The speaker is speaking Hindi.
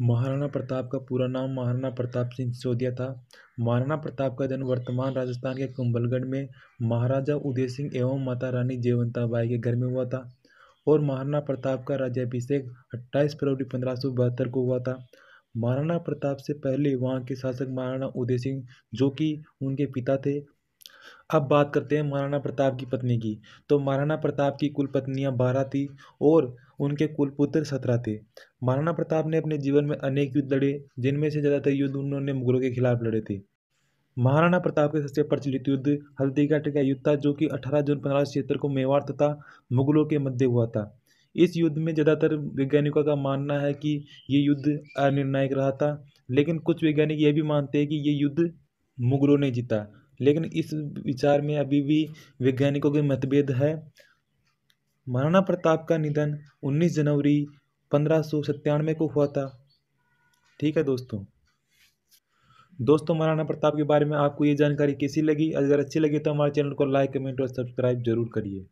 महाराणा प्रताप का पूरा नाम महाराणा प्रताप सिंह सिसोदिया था महाराणा प्रताप का जन्म वर्तमान राजस्थान के कुंभलगढ़ में महाराजा उदय सिंह एवं माता रानी जयवंताबाई के घर में हुआ था और महाराणा प्रताप का राज्याभिषेक 28 फरवरी पंद्रह को हुआ था महाराणा प्रताप से पहले वहाँ के शासक महाराणा उदय सिंह जो कि उनके पिता थे अब बात करते हैं महाराणा प्रताप की पत्नी की तो महाराणा प्रताप की कुल पत्नियां बारह थी और उनके कुल पुत्र सत्रह थे महाराणा प्रताप ने अपने जीवन में अनेक युद्ध लड़े जिनमें से ज़्यादातर युद्ध उन्होंने मुगलों के खिलाफ लड़े थे महाराणा प्रताप के सबसे प्रचलित युद्ध हल्दीघाट का युद्ध था जो कि 18 जून पंद्रह को मेवाड़ तथा मुगलों के मध्य हुआ था इस युद्ध में ज़्यादातर वैज्ञानिकों का मानना है कि ये युद्ध अनिर्णायक रहा था लेकिन कुछ वैज्ञानिक ये भी मानते हैं कि ये युद्ध मुगलों ने जीता लेकिन इस विचार में अभी भी वैज्ञानिकों के मतभेद है महाराणा प्रताप का निधन 19 जनवरी पंद्रह को हुआ था ठीक है दोस्तों दोस्तों महाराणा प्रताप के बारे में आपको ये जानकारी कैसी लगी अगर अच्छी लगी तो हमारे चैनल को लाइक कमेंट और सब्सक्राइब जरूर करिए